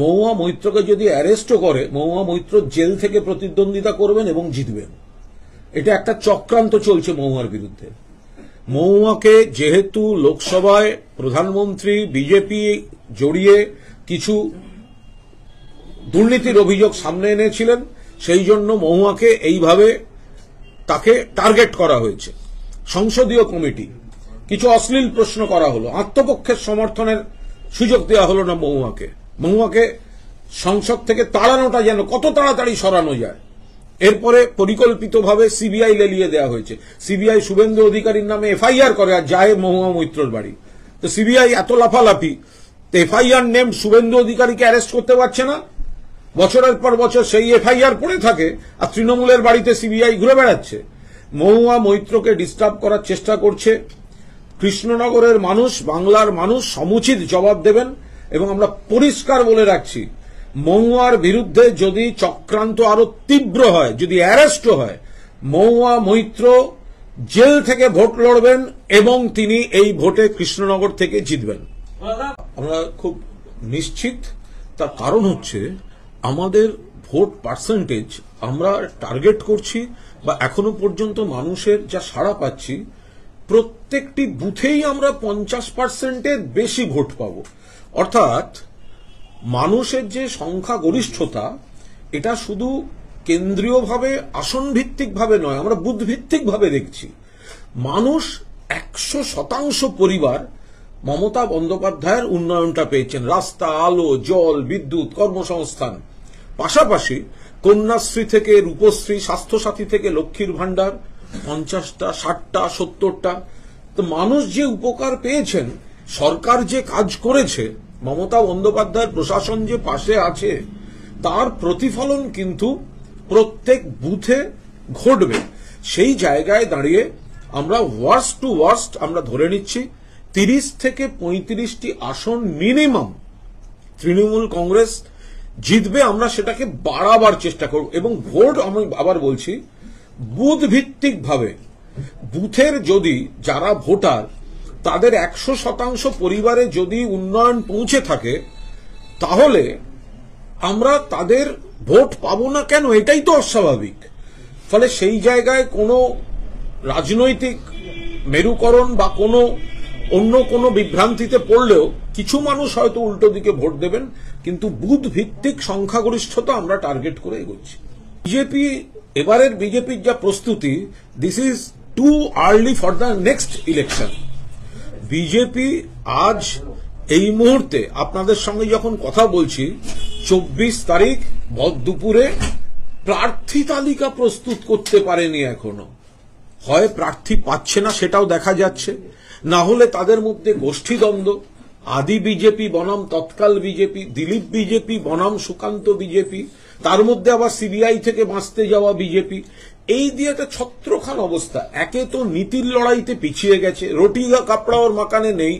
মহুয়া মৈত্রকে যদি অ্যারেস্টও করে মহুয়া মৈত্র জেল থেকে প্রতিদ্বন্দ্বিতা করবেন এবং জিতবেন এটা একটা চক্রান্ত চলছে মহুয়ার বিরুদ্ধে মহুয়াকে যেহেতু লোকসভায় প্রধানমন্ত্রী বিজেপি জড়িয়ে কিছু দুর্নীতির অভিযোগ সামনে এনেছিলেন সেই জন্য মহুয়াকে এইভাবে তাকে টার্গেট করা হয়েছে সংসদীয় কমিটি কিছু অশ্লীল প্রশ্ন করা হলো আত্মপক্ষের সমর্থনের সুযোগ দেওয়া হলো না মহুয়াকে মহুয়াকে সংসদ থেকে তাড়ানোটা যেন কত তাড়াতাড়ি সরানো যায় এরপরে পরিকল্পিতভাবে সিবিআই লেলিয়ে দেওয়া হয়েছে সিবিআই শুভেন্দু অধিকারীর নামে এফআইআর করে আর যায় মহুয়া মৈত্রর বাড়ি তো সিবিআই এত লাফালাফি তো এফআইআর নেম শুভেন্দু অধিকারীকে অ্যারেস্ট করতে পারছে না বছরের পর বছর সেই এফআইআর পড়ে থাকে আর তৃণমূলের বাড়িতে সিবিআই ঘুরে বেড়াচ্ছে মহুয়া মৈত্রকে ডিস্টার্ব করার চেষ্টা করছে কৃষ্ণনগরের মানুষ বাংলার মানুষ সমুচিত জবাব দেবেন এবং আমরা পরিষ্কার বলে রাখছি মৌয়ার বিরুদ্ধে যদি চক্রান্ত আরো তীব্র হয় যদি অ্যারেস্ট হয় মৌয়া মৈত্র জেল থেকে ভোট লড়বেন এবং তিনি এই ভোটে কৃষ্ণনগর থেকে জিতবেন আমরা খুব নিশ্চিত তার কারণ হচ্ছে আমাদের ভোট পার্সেন্টেজ আমরা টার্গেট করছি বা এখনো পর্যন্ত মানুষের যা সাড়া পাচ্ছি প্রত্যেকটি বুথেই আমরা পঞ্চাশ পার্সেন্টের বেশি ভোট পাবো অর্থাৎ মানুষের যে সংখ্যা গরিষ্ঠতা এটা শুধু কেন্দ্রীয়ভাবে আসন ভিত্তিকভাবে নয় আমরা বুধভিত্তিকভাবে দেখছি মানুষ একশো শতাংশ পরিবার মমতা বন্দ্যোপাধ্যায়ের উন্নয়নটা পেয়েছেন রাস্তা আলো জল বিদ্যুৎ কর্মসংস্থান পাশাপাশি কন্যাশ্রী থেকে রূপশ্রী স্বাস্থ্যসাথী থেকে লক্ষ্মীর ভাণ্ডার পঞ্চাশটা ষাটটা সত্তরটা তো মানুষ যে উপকার পেয়েছেন সরকার যে কাজ করেছে মমতা বন্দ্যোপাধ্যায়ের প্রশাসন যে পাশে আছে তার প্রতিফলন কিন্তু প্রত্যেক বুথে ঘটবে সেই জায়গায় দাঁড়িয়ে আমরা ওয়ার্স টু ওয়ার্স্ট আমরা ধরে নিচ্ছি তিরিশ থেকে পঁয়ত্রিশটি আসন মিনিমাম তৃণমূল কংগ্রেস জিতবে আমরা সেটাকে বাড়াবার চেষ্টা করব এবং ভোট আমি আবার বলছি বুথ ভিত্তিকভাবে বুথের যদি যারা ভোটার তাদের একশো শতাংশ পরিবারে যদি উন্নয়ন পৌঁছে থাকে তাহলে আমরা তাদের ভোট পাব না কেন এটাই তো অস্বাভাবিক ফলে সেই জায়গায় কোনো রাজনৈতিক মেরুকরণ বা কোনো অন্য কোনো বিভ্রান্তিতে পড়লেও কিছু মানুষ হয়তো উল্টো দিকে ভোট দেবেন কিন্তু বুধ ভিত্তিক সংখ্যাগরিষ্ঠতা আমরা টার্গেট করে এগোচ্ছি বিজেপি এবারের বিজেপির যা প্রস্তুতি this is too early for the next election BJP আজ এই মুহূর্তে আপনাদের সঙ্গে যখন কথা বলছি চব্বিশ তারিখ ভদ দুপুরে প্রার্থী তালিকা প্রস্তুত করতে পারেনি এখনো হয় প্রার্থী পাচ্ছে না সেটাও দেখা যাচ্ছে না হলে তাদের মধ্যে গোষ্ঠীদ্বন্দ্ব আদি বিজেপি বনাম তৎকাল বিজেপি দিলীপ বিজেপি বনাম সুকান্ত বিজেপি তার মধ্যে আবার সিবিআই থেকে বাঁচতে যাওয়া বিজেপি এই দিয়ে একটা ছত্রখান অবস্থা একে তো নীতির লড়াইতে পিছিয়ে গেছে রোটিগা কাপড়া ওর মাকানে নেই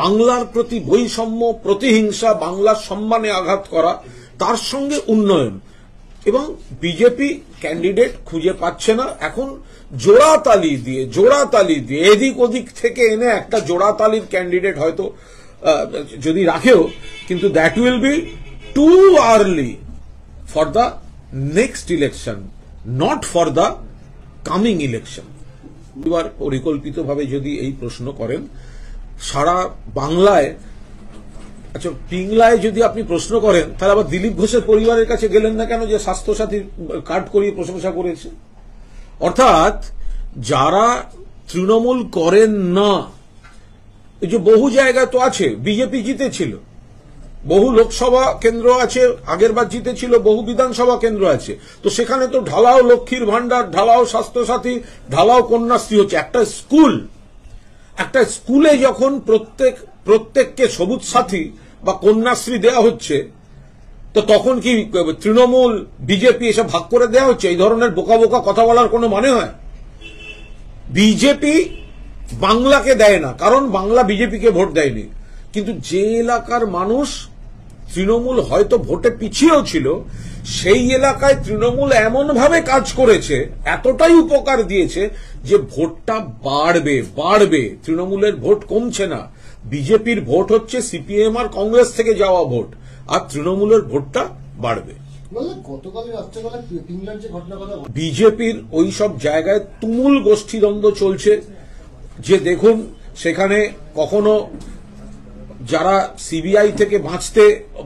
বাংলার প্রতি বৈষম্য প্রতিহিংসা বাংলার সম্মানে আঘাত করা তার সঙ্গে উন্নয়ন এবং বিজেপি ক্যান্ডিডেট খুঁজে পাচ্ছে না এখন জোড়া তালি দিয়ে জোড়া তালি দিয়ে এদিক ওদিক থেকে এনে একটা জোড়া তালির ক্যান্ডিডেট হয়তো যদি রাখেও কিন্তু that will be too early for the next election not for the coming election এবার পরিকল্পিতভাবে যদি এই প্রশ্ন করেন সারা বাংলায় আচ্ছা পিংলায় যদি আপনি প্রশ্ন করেন তাহলে আবার দিলীপ ঘোষের পরিবারের কাছে গেলেন না কেন যে স্বাস্থ্যসাথী কার্ড করিয়ে প্রশংসা করেছে অর্থাৎ যারা তৃণমূল করেন না এই যে বহু জায়গায় তো আছে বিজেপি জিতেছিল বহু লোকসভা কেন্দ্র আছে আগের বার জিতেছিল বহু বিধানসভা কেন্দ্র আছে তো সেখানে তো ঢালাও লক্ষ্মীর ভাণ্ডার ঢালাও স্বাস্থ্যসাথী ঢালাও কন্যাশ্রী হচ্ছে একটা স্কুল একটা স্কুলে যখন প্রত্যেক প্রত্যেককে সবুজ সাথী বা কন্যাশ্রী দেয়া হচ্ছে তো তখন কি তৃণমূল বিজেপি এসব ভাগ করে দেয়া হচ্ছে এই ধরনের বোকা বোকা কথা বলার কোনো মানে হয় বিজেপি বাংলাকে দেয় না কারণ বাংলা বিজেপিকে ভোট দেয়নি কিন্তু যে এলাকার মানুষ তৃণমূল হয়তো ভোটে পিছিয়েও ছিল সেই এলাকায় তৃণমূল এমনভাবে কাজ করেছে এতটাই উপকার দিয়েছে যে ভোটটা বাড়বে বাড়বে তৃণমূলের ভোট কমছে না বিজেপির ভোট হচ্ছে সিপিএম আর কংগ্রেস থেকে যাওয়া ভোট আর তৃণমূলের ভোটটা বাড়বে বিজেপির ওই সব জায়গায় তুমুল গোষ্ঠীদ্বন্দ্ব চলছে যে দেখুন সেখানে কখনো যারা সিবিআই থেকে বাঁচতে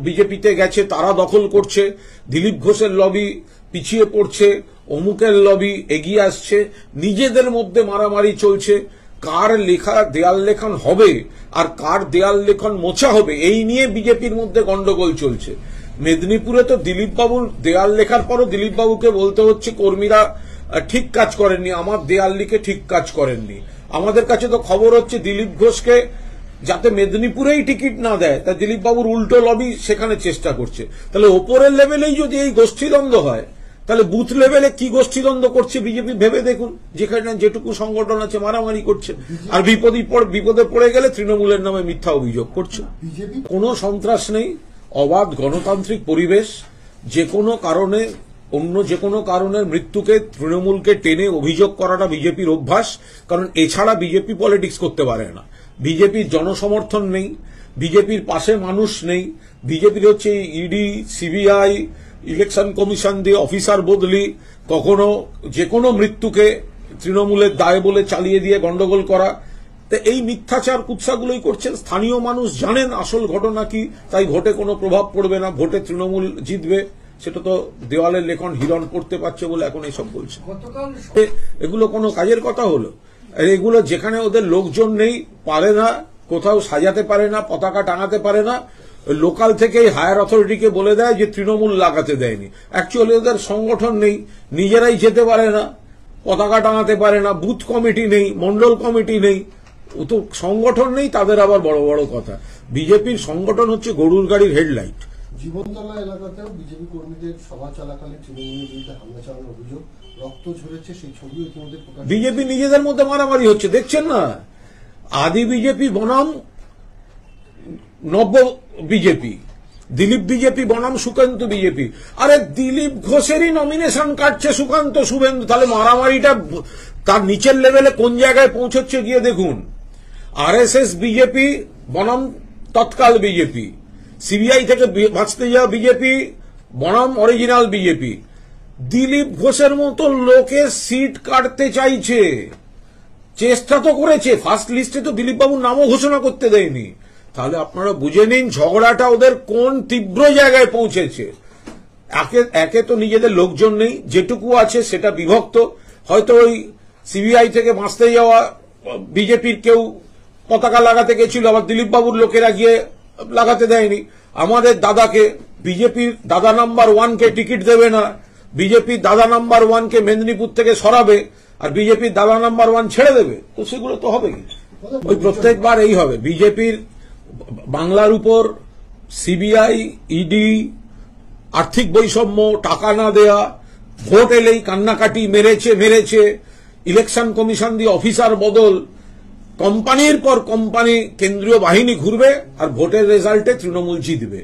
বিজেপিতে গেছে তারা দখল করছে দিলীপ ঘোষের লবি পিছিয়ে পড়ছে অমুকের লবি এগিয়ে আসছে নিজেদের মধ্যে মারামারি চলছে কার লেখা দেয়াল লেখন হবে আর কার দেয়াল লেখন মোছা হবে এই নিয়ে বিজেপির মধ্যে গন্ডগোল চলছে মেদিনীপুরে তো দিলীপবাবুর দেয়াল লেখার পরও দিলীপবাবুকে বলতে হচ্ছে কর্মীরা ঠিক কাজ করেননি আমার দেয়াল লিখে ঠিক কাজ করেননি আমাদের কাছে তো খবর হচ্ছে দিলীপ ঘোষকে যাতে মেদিনীপুরেই টিকিট না দেয় তা দিলীপবাবুর উল্টো লবি সেখানে চেষ্টা করছে তাহলে ওপরের লেভেলেই যদি এই গোষ্ঠীদ্বন্দ্ব হয় তাহলে বুথ লেভেলে কি গোষ্ঠীদ্বন্দ্ব করছে বিজেপি ভেবে দেখুন যেখানে যেটুকু সংগঠন আছে মারামারি করছে আর বিপদে বিপদে পড়ে গেলে তৃণমূলের নামে মিথ্যা অভিযোগ করছে কোন সন্ত্রাস নেই অবাধ গণতান্ত্রিক পরিবেশ যে কোনো কারণে অন্য যে কোনো কারণের মৃত্যুকে তৃণমূলকে টেনে অভিযোগ করাটা বিজেপির অভ্যাস কারণ এছাড়া বিজেপি পলিটিক্স করতে পারে না বিজেপির জনসমর্থন নেই বিজেপির পাশে মানুষ নেই বিজেপির হচ্ছে ইডি সিবিআই ইলেকশন কমিশন দিয়ে অফিসার বদলি কখনো যে কোনো মৃত্যুকে তৃণমূলের দায় বলে চালিয়ে দিয়ে গন্ডগোল করা তো এই মিথ্যাচার কুৎসাগুলোই করছেন স্থানীয় মানুষ জানেন আসল ঘটনা কি তাই ভোটে কোনো প্রভাব পড়বে না ভোটে তৃণমূল জিতবে সেটা তো দেওয়ালের লেখন হিরণ করতে পারছে বলে এখন এসব বলছে এগুলো কোনো কাজের কথা হলো এগুলো যেখানে ওদের লোকজন নেই পারে না কোথাও সাজাতে পারে না পতাকা টাঙাতে পারে না লোকাল থেকেই হায়ার অথরিটিকে বলে দেয় যে তৃণমূল লাগাতে দেয়নি অ্যাকচুয়ালি ওদের সংগঠন নেই নিজেরাই যেতে পারে না পতাকা টাঙাতে পারে না বুথ কমিটি নেই মন্ডল কমিটি নেই তো সংগঠন নেই তাদের আবার বড় বড় কথা বিজেপির সংগঠন হচ্ছে গরুর গাড়ির হেডলাইট জীবনতলা এলাকাতেও বিজেপি কর্মীদের সভা চলাকালে তৃণমূলের বিরুদ্ধে হামলা চালানোর অভিযোগ রক্ত ঝরেছে সেই ছবিও ইতিমধ্যে বিজেপি নিজেদের মধ্যে মারামারি হচ্ছে দেখছেন না আদি বিজেপি বনাম নব্য বিজেপি দিলীপ বিজেপি বনাম সুকান্ত বিজেপি আরে দিলীপ ঘোষেরই নমিনেশন কাটছে সুকান্ত শুভেন্দু তাহলে মারামারিটা তার নিচের লেভেলে কোন জায়গায় পৌঁছচ্ছে গিয়ে দেখুন আরএসএস বিজেপি বনাম তৎকাল বিজেপি সিবিআই থেকে বাঁচতে যাওয়া বিজেপি বনাম অরিজিনাল বিজেপি দিলীপ ঘোষের মতো লোকে সিট কাটতে চাইছে চেষ্টা তো করেছে ফার্স্ট লিস্টে তো দিলীপবাবুর নামও ঘোষণা করতে দেয়নি তাহলে আপনারা বুঝে নিন ঝগড়াটা ওদের কোন তীব্র জায়গায় পৌঁছেছে একে একে তো নিজেদের লোকজন নেই যেটুকু আছে সেটা বিভক্ত হয়তো ওই সিবিআই থেকে বাঁচতে যাওয়া বিজেপির কেউ পতাকা লাগাতে গেছিল আবার দিলীপবাবুর লোকেরা গিয়ে লাগাতে দেয়নি আমাদের দাদাকে বিজেপির দাদা নাম্বার ওয়ানকে টিকিট দেবে না বিজেপি দাদা নাম্বার ওয়ানকে মেদিনীপুর থেকে সরাবে আর বিজেপির দাদা নাম্বার ওয়ান ছেড়ে দেবে তো সেগুলো তো হবে কি ওই প্রত্যেকবার এই হবে বিজেপির বাংলার উপর সিবিআই ইডি e আর্থিক বৈষম্য টাকা না দেয়া ভোট এলেই কান্নাকাটি মেরেছে মেরেছে ইলেকশন কমিশন দিয়ে অফিসার বদল কোম্পানির পর কোম্পানি কেন্দ্রীয় বাহিনী ঘুরবে আর ভোটের রেজাল্টে তৃণমূল জিতবে